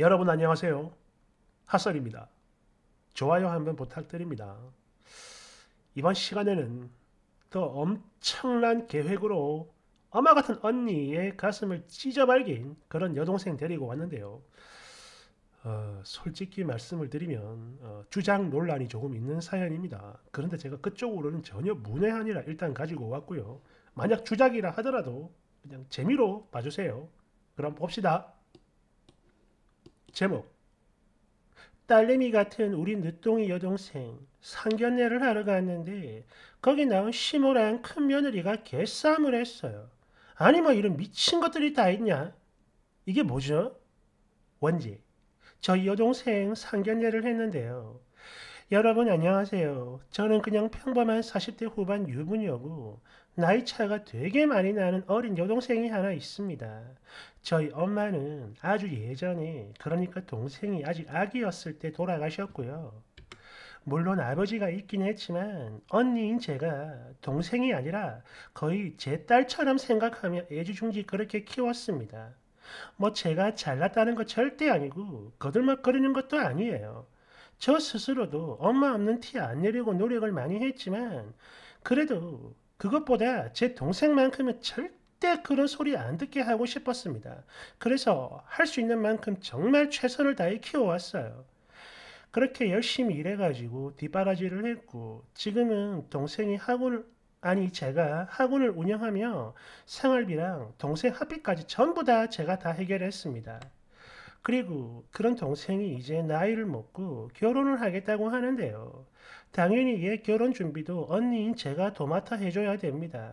여러분 안녕하세요. 하설입니다. 좋아요 한번 부탁드립니다. 이번 시간에는 더 엄청난 계획으로 엄마 같은 언니의 가슴을 찢어발긴 그런 여동생 데리고 왔는데요. 어, 솔직히 말씀을 드리면 어, 주장 논란이 조금 있는 사연입니다. 그런데 제가 그쪽으로는 전혀 문외한이라 일단 가지고 왔고요. 만약 주작이라 하더라도 그냥 재미로 봐주세요. 그럼 봅시다. 제목 딸내미 같은 우리 늦둥이 여동생 상견례를 하러 갔는데 거기 나온 시모랑 큰 며느리가 개싸움을 했어요. 아니 뭐 이런 미친 것들이 다 있냐? 이게 뭐죠? 원지 저희 여동생 상견례를 했는데요. 여러분 안녕하세요. 저는 그냥 평범한 40대 후반 유부녀고 나이 차가 되게 많이 나는 어린 여동생이 하나 있습니다. 저희 엄마는 아주 예전에 그러니까 동생이 아직 아기였을 때 돌아가셨고요. 물론 아버지가 있긴 했지만 언니인 제가 동생이 아니라 거의 제 딸처럼 생각하며 애지중지 그렇게 키웠습니다. 뭐 제가 잘났다는 거 절대 아니고 거들먹거리는 것도 아니에요. 저 스스로도 엄마 없는 티 안 내려고 노력을 많이 했지만 그래도 그것보다 제 동생만큼은 절대 절대 그런 소리 안 듣게 하고 싶었습니다. 그래서 할 수 있는 만큼 정말 최선을 다해 키워왔어요. 그렇게 열심히 일해가지고 뒷바라지를 했고 지금은 동생이 학원을 아니 제가 학원을 운영하며 생활비랑 동생 학비까지 전부 다 제가 다 해결했습니다. 그리고 그런 동생이 이제 나이를 먹고 결혼을 하겠다고 하는데요. 당연히 얘 결혼 준비도 언니인 제가 도맡아 해줘야 됩니다.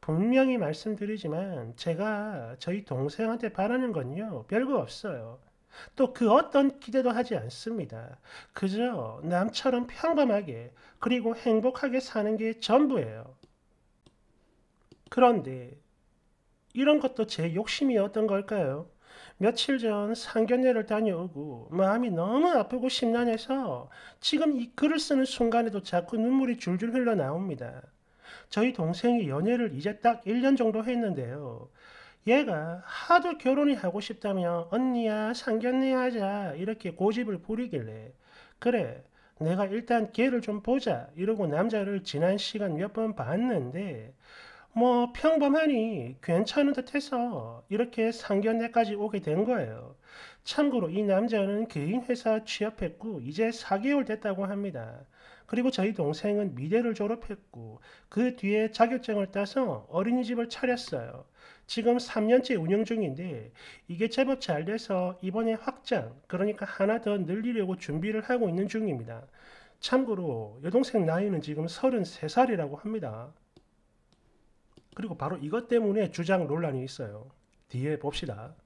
분명히 말씀드리지만 제가 저희 동생한테 바라는 건요. 별거 없어요. 또 그 어떤 기대도 하지 않습니다. 그저 남처럼 평범하게 그리고 행복하게 사는 게 전부예요. 그런데 이런 것도 제 욕심이었던 걸까요? 며칠 전 상견례를 다녀오고 마음이 너무 아프고 심란해서 지금 이 글을 쓰는 순간에도 자꾸 눈물이 줄줄 흘러나옵니다. 저희 동생이 연애를 이제 딱 1년 정도 했는데요. 얘가 하도 결혼이 하고 싶다며 언니야 상견례 하자 이렇게 고집을 부리길래 그래 내가 일단 걔를 좀 보자 이러고 남자를 지난 시간 몇 번 봤는데 뭐 평범하니 괜찮은 듯해서 이렇게 상견례까지 오게 된 거예요. 참고로 이 남자는 개인 회사 취업했고 이제 4개월 됐다고 합니다. 그리고 저희 동생은 미대를 졸업했고 그 뒤에 자격증을 따서 어린이집을 차렸어요. 지금 3년째 운영 중인데 이게 제법 잘 돼서 이번에 확장, 그러니까 하나 더 늘리려고 준비를 하고 있는 중입니다. 참고로 여동생 나이는 지금 33살이라고 합니다. 그리고 바로 이것 때문에 주장 논란이 있어요. 뒤에 봅시다.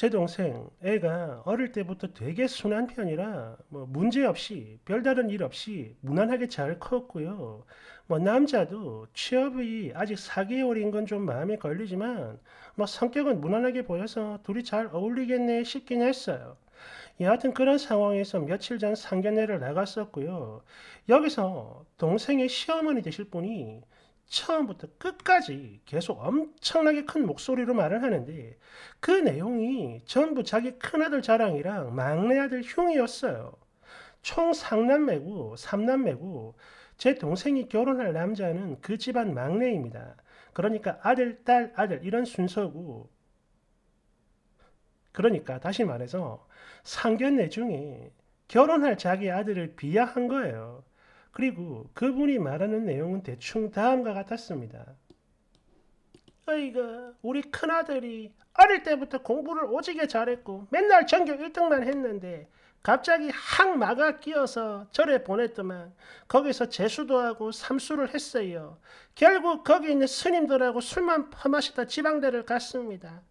제 동생 애가 어릴 때부터 되게 순한 편이라 뭐 문제 없이 별다른 일 없이 무난하게 잘 컸고요. 뭐 남자도 취업이 아직 4개월인 건 좀 마음에 걸리지만 뭐 성격은 무난하게 보여서 둘이 잘 어울리겠네 싶긴 했어요. 여하튼 그런 상황에서 며칠 전 상견례를 나갔었고요. 여기서 동생의 시어머니 되실 분이 처음부터 끝까지 계속 엄청나게 큰 목소리로 말을 하는데 그 내용이 전부 자기 큰아들 자랑이랑 막내아들 흉이었어요. 총 상남매고 삼남매고 제 동생이 결혼할 남자는 그 집안 막내입니다. 그러니까 아들, 딸, 아들 이런 순서고 그러니까 다시 말해서 상견례 중에 결혼할 자기 아들을 비하한 거예요. 그리고 그분이 말하는 내용은 대충 다음과 같았습니다. 어이가 우리 큰아들이 어릴 때부터 공부를 오지게 잘했고 맨날 전교 1등만 했는데 갑자기 항마가 끼어서 절에 보냈더만 거기서 재수도 하고 삼수를 했어요. 결국 거기 있는 스님들하고 술만 퍼마시다 지방대를 갔습니다.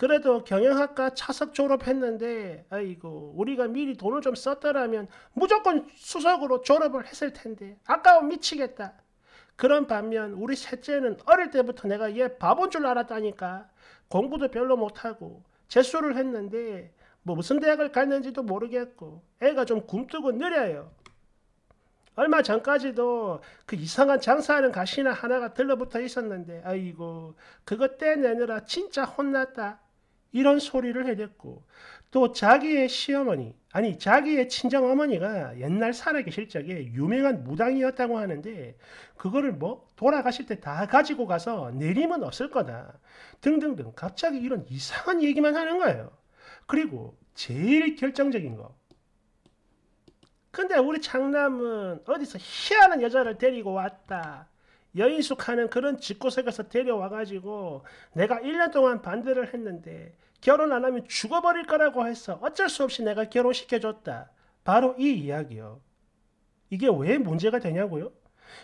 그래도 경영학과 차석 졸업했는데 아이고 우리가 미리 돈을 좀 썼더라면 무조건 수석으로 졸업을 했을 텐데 아까워 미치겠다. 그런 반면 우리 셋째는 어릴 때부터 내가 얘 바본 줄 알았다니까 공부도 별로 못하고 재수를 했는데 뭐 무슨 대학을 갔는지도 모르겠고 애가 좀 굼뜨고 느려요. 얼마 전까지도 그 이상한 장사하는 가시나 하나가 들러붙어 있었는데 아이고 그거 떼내느라 진짜 혼났다. 이런 소리를 해댔고 또 자기의 시어머니 아니 자기의 친정 어머니가 옛날 살아계실 적에 유명한 무당이었다고 하는데 그거를 뭐 돌아가실 때 다 가지고 가서 내림은 없을 거다 등등등 갑자기 이런 이상한 얘기만 하는 거예요. 그리고 제일 결정적인 거 근데 우리 장남은 어디서 희한한 여자를 데리고 왔다. 여인숙하는 그런 집구석에서 데려와가지고 내가 1년 동안 반대를 했는데 결혼 안 하면 죽어버릴 거라고 해서 어쩔 수 없이 내가 결혼시켜줬다. 바로 이 이야기요. 이게 왜 문제가 되냐고요?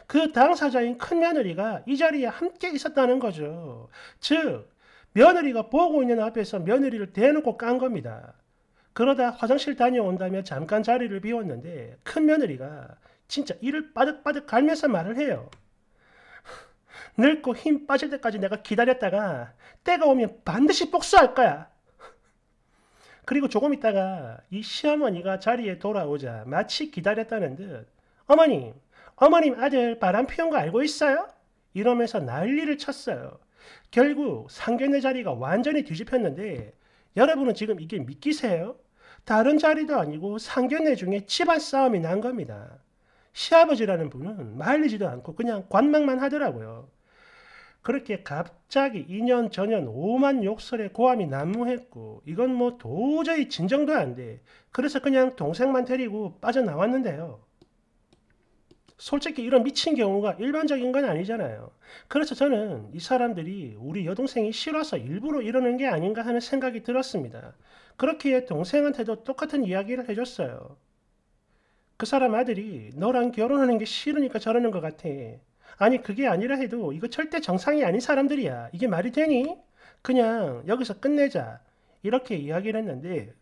그 당사자인 큰 며느리가 이 자리에 함께 있었다는 거죠. 즉, 며느리가 보고 있는 앞에서 며느리를 대놓고 깐 겁니다. 그러다 화장실 다녀온다며 잠깐 자리를 비웠는데 큰 며느리가 진짜 이를 빠득빠득 갈면서 말을 해요. 늙고 힘 빠질 때까지 내가 기다렸다가 때가 오면 반드시 복수할 거야. 그리고 조금 있다가 이 시어머니가 자리에 돌아오자 마치 기다렸다는 듯 어머님, 어머님 아들 바람 피운 거 알고 있어요? 이러면서 난리를 쳤어요. 결국 상견례 자리가 완전히 뒤집혔는데 여러분은 지금 이게 믿기세요? 다른 자리도 아니고 상견례 중에 집안 싸움이 난 겁니다. 시아버지라는 분은 말리지도 않고 그냥 관망만 하더라고요. 그렇게 갑자기 2년 전년 오만 욕설에 고함이 난무했고 이건 뭐 도저히 진정도 안 돼. 그래서 그냥 동생만 데리고 빠져나왔는데요. 솔직히 이런 미친 경우가 일반적인 건 아니잖아요. 그래서 저는 이 사람들이 우리 여동생이 싫어서 일부러 이러는 게 아닌가 하는 생각이 들었습니다. 그렇기에 동생한테도 똑같은 이야기를 해줬어요. 그 사람 아들이 너랑 결혼하는 게 싫으니까 저러는 것 같아. 아니 그게 아니라 해도 이거 절대 정상이 아닌 사람들이야. 이게 말이 되니? 그냥 여기서 끝내자. 이렇게 이야기를 했는데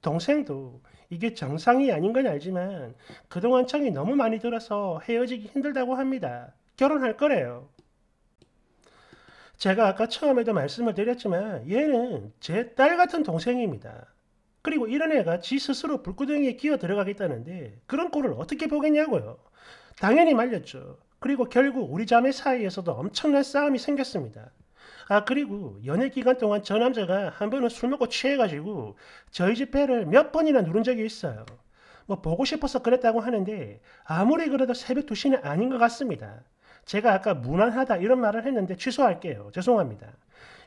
동생도 이게 정상이 아닌 건 알지만 그동안 청이 너무 많이 들어서 헤어지기 힘들다고 합니다. 결혼할 거래요. 제가 아까 처음에도 말씀을 드렸지만 얘는 제 딸 같은 동생입니다. 그리고 이런 애가 지 스스로 불구덩이에 끼어 들어가겠다는데 그런 꼴을 어떻게 보겠냐고요. 당연히 말렸죠. 그리고 결국 우리 자매 사이에서도 엄청난 싸움이 생겼습니다. 아 그리고 연애 기간 동안 저 남자가 한 번은 술 먹고 취해가지고 저희 집 배를 몇 번이나 누른 적이 있어요. 뭐 보고 싶어서 그랬다고 하는데 아무리 그래도 새벽 2시는 아닌 것 같습니다. 제가 아까 무난하다 이런 말을 했는데 취소할게요. 죄송합니다.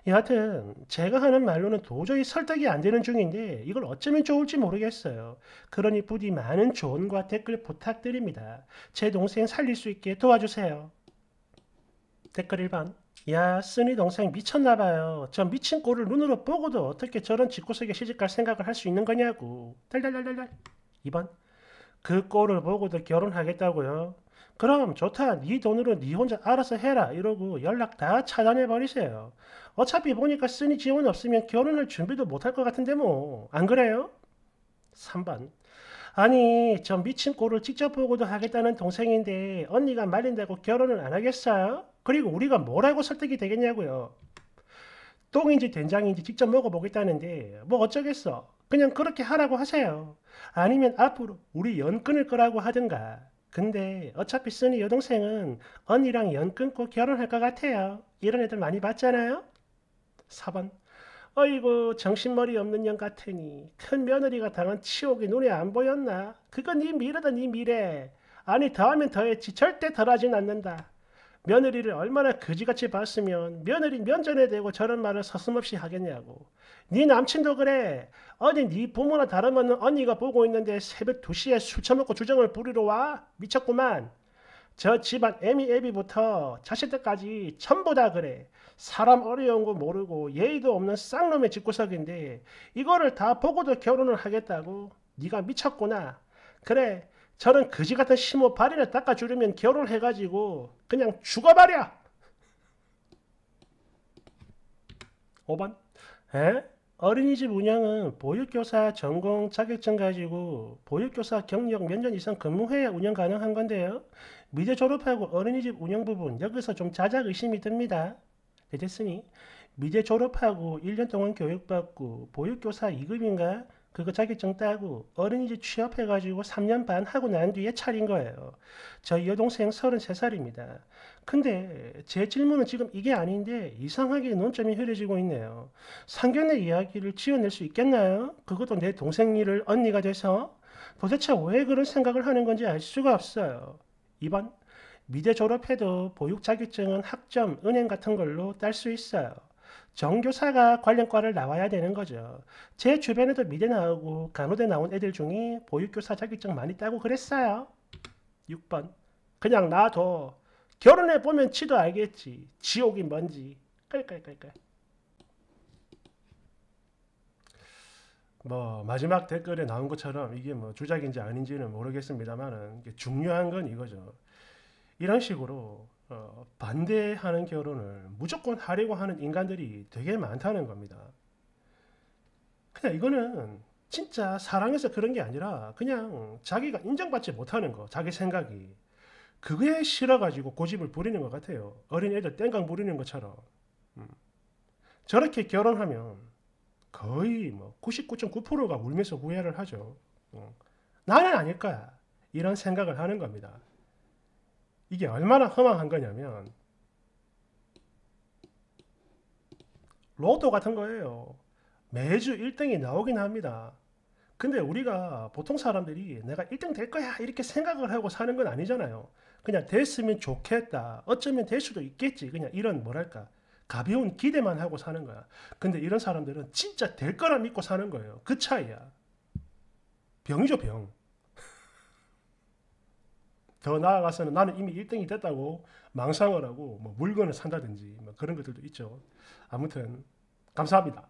여하튼 제가 하는 말로는 도저히 설득이 안 되는 중인데 이걸 어쩌면 좋을지 모르겠어요. 그러니 부디 많은 조언과 댓글 부탁드립니다. 제 동생 살릴 수 있게 도와주세요. 댓글 1번 야 쓰니 동생 미쳤나봐요. 저 미친 꼴을 눈으로 보고도 어떻게 저런 집구석에 시집갈 생각을 할 수 있는 거냐고. 달달달달달 2번 그 꼴을 보고도 결혼하겠다고요. 그럼 좋다. 네 돈으로 네 혼자 알아서 해라. 이러고 연락 다 차단해버리세요. 어차피 보니까 쓰니 지원 없으면 결혼할 준비도 못할 것 같은데 뭐. 안 그래요? 3번. 아니 저 미친 꼴을 직접 보고도 하겠다는 동생인데 언니가 말린다고 결혼을 안 하겠어요? 그리고 우리가 뭐라고 설득이 되겠냐고요. 똥인지 된장인지 직접 먹어보겠다는데 뭐 어쩌겠어. 그냥 그렇게 하라고 하세요. 아니면 앞으로 우리 연 끊을 거라고 하든가. 근데 어차피 쓰니 여동생은 언니랑 연 끊고 결혼할 것 같아요. 이런 애들 많이 봤잖아요. 4번 어이구 정신머리 없는 년 같으니 큰 며느리가 당한 치욕이 눈에 안 보였나? 그건 네 미래다 네 미래. 아니 더하면 더했지 절대 덜하진 않는다. 며느리를 얼마나 거지같이 봤으면 며느리 면전에 대고 저런 말을 서슴없이 하겠냐고. 네 남친도 그래. 어디 네 부모나 다름없는 언니가 보고 있는데 새벽 2시에 술 처먹고 주정을 부리러 와? 미쳤구만. 저 집안 애미 애비부터 자식들까지 전부 다 그래. 사람 어려운 거 모르고 예의도 없는 쌍놈의 집구석인데 이거를 다 보고도 결혼을 하겠다고? 네가 미쳤구나. 그래 저는 그지 같은 심호 발인을 닦아주려면 결혼해가지고 그냥 죽어버려. 5번 에? 어린이집 운영은 보육교사 전공 자격증 가지고 보육교사 경력 몇 년 이상 근무해야 운영 가능한 건데요. 미대 졸업하고 어린이집 운영 부분 여기서 좀 자작 의심이 듭니다. 됐으니 미대 졸업하고 1년 동안 교육받고 보육교사 2급인가 그거 자격증 따고 어린이집 취업해가지고 3년 반 하고 난 뒤에 차린 거예요. 저희 여동생 33살입니다. 근데 제 질문은 지금 이게 아닌데 이상하게 논점이 흐려지고 있네요. 상견례 이야기를 지어낼 수 있겠나요? 그것도 내 동생 일을 언니가 돼서? 도대체 왜 그런 생각을 하는 건지 알 수가 없어요. 2번 미대 졸업해도 보육 자격증은 학점, 은행 같은 걸로 딸 수 있어요. 정교사가 관련과를 나와야 되는 거죠. 제 주변에도 미대 나오고 간호대 나온 애들 중에 보육교사 자격증 많이 따고 그랬어요. 6번 그냥 놔둬. 결혼해보면 치도 알겠지. 지옥이 뭔지. 깔깔깔깔. 뭐 마지막 댓글에 나온 것처럼 이게 뭐 주작인지 아닌지는 모르겠습니다만 중요한 건 이거죠. 이런 식으로 어, 반대하는 결혼을 무조건 하려고 하는 인간들이 되게 많다는 겁니다. 그냥 이거는 진짜 사랑해서 그런 게 아니라 그냥 자기가 인정받지 못하는 거, 자기 생각이. 그게 싫어가지고 고집을 부리는 것 같아요. 어린애들 땡강 부리는 것처럼. 음. 저렇게 결혼하면 거의 뭐 99.9%가 울면서 후회를 하죠. 어. 나는 아닐 거 이런 생각을 하는 겁니다. 이게 얼마나 허망한 거냐면 로또 같은 거예요. 매주 1등이 나오긴 합니다. 근데 우리가 보통 사람들이 내가 1등 될 거야 이렇게 생각을 하고 사는 건 아니잖아요. 그냥 됐으면 좋겠다. 어쩌면 될 수도 있겠지. 그냥 이런 뭐랄까 가벼운 기대만 하고 사는 거야. 근데 이런 사람들은 진짜 될 거라 믿고 사는 거예요. 그 차이야. 병이죠 병. 더 나아가서는 나는 이미 1등이 됐다고 망상을 하고 뭐 물건을 산다든지 뭐 그런 것들도 있죠. 아무튼 감사합니다.